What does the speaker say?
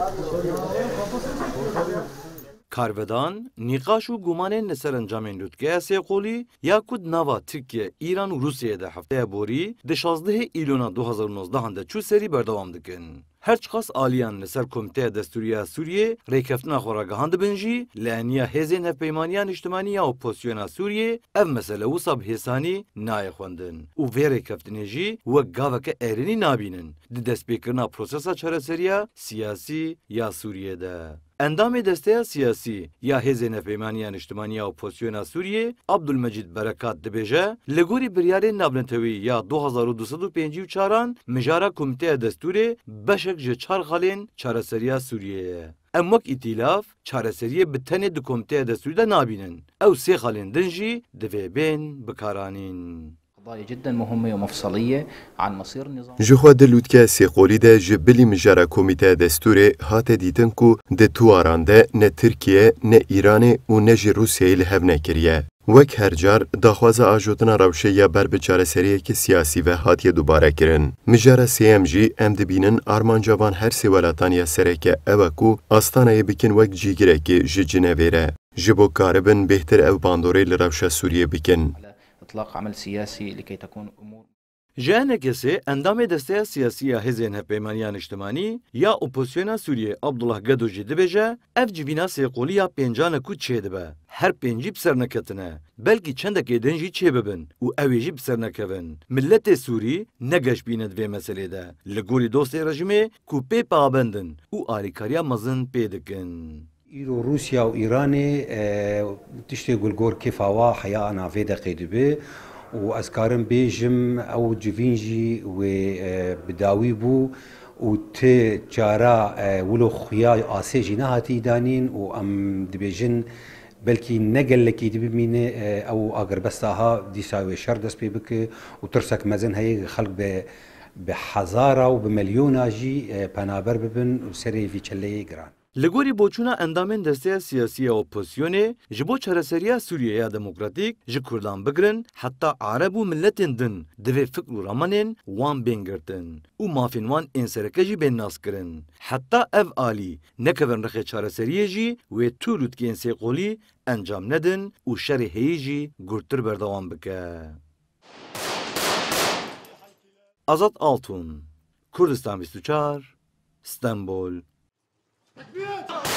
よろしくお願いします。Karvedan, nîqaş û gumanên li ser encamên Lûtgeya Sêqolî ya ku nava Tirkiye, İran û Rûsyayê de hefteye borî di 16 îlona 2019 de çû serî berdewam dikin. Her çiqas aliyan li ser Komiteya Destûriya Sûriye rêkeftina xwe ra gihan dibin jî li eniya hêzên hevpeymaniya niştimanî ya opozisyona Sûriye ev mesele wisa bi hêsanî nayê xwendin û vê rêkeftinê jî wek gaveke êrînî nabînin di destpêkirina prosesa çareseriya siyasî ya Sûriyê de. Endamê desteya siyasî ya hêzê nepêmaniya niştimaniya û pozisyona Sûriyê Abdulmecid Berekat dibêje li gorî biryarên navnetewî ya 2254an mijara Komîteya Destûrê beşek ji çar xalên çareseriya Sûriyeyê. Em wek îtîlaf çareseriyê bi tenê di Komîteya Destûrî de nabînin. Ew sê xalên din jî divê bên bikaranîn. جخوا دلوت که سیقولی ده جبلی مجارا کمیته دستور هات دیدن کو ده توارانده نه ترکیه نه ایران و نه جی روسیه لحو نکریه. وک هر جار داخواز آجوتنا روشه یا بر بچاره سریه که سیاسی و هاتی دوباره کرن. مجاره سی ام جی ام دبینن آرمان جوان هر سی ولاتانیا سره که اوکو آستانه بکن وک جیگره که جی جنویره. جبو کاربن بهتر او باندوری لروشه سوریه بکن. إطلاق عمل سياسي لكي تكون أمور جهنه کسی اندام دسته سیاسی هزین هپیمانیان اجتماعی یا اپوزیونا سوریه عبدالله گدوجی دبیجه اف جبینا سیقولی یا پینجانه کود چه دبه هر پنجی بسر نکتنه بلکی چندک دنجی چه ببن و اویجی بسر نکوین ملت سوری نگش بیند به مسئله ده لگوری دوست رژیمه کو پی پابندن و آریکاریا مزن پیدکن ئیرۆ رووسیا و ئیرانێ تشتێک گولگۆر کێفاوا حیا ناوێ دەقێ دەبێ و ئەسکارم بێژم ئەو جڤینژی وێ بداوی بوو و تێ چارە ولو خویای ئاسێژی نەهاتی دانین و ئەم دبێژن بەلکی نەگەلەکی دببینێ ئەو ئاگربەستاها دیساوێ شەر دەست پێ بکە و ترسەک مەزن هەیە خەڵک بێ بە حەزارە و بە مەلیۆناژی پەنابەر ببن و سەرێ ڤیچەلەیە گران لګوري بوچونه اندامین دسته سیاسي اپوزیسیونې جبو چرسریا سوریه دموکراتیک ج کوردان بگرن حتی عرب و ملتین دن د فکر رمانین وان بینګرتن او مافین وان انسرکه جی بناس کرن حتی اف عالی نکوین رخه چرسریه جی و تولوت کې انسه قولی انجام ندن او شر هیجی ګورتر بردوام بکه Azat Altun, Kurdistan 24, İstanbul Ответ!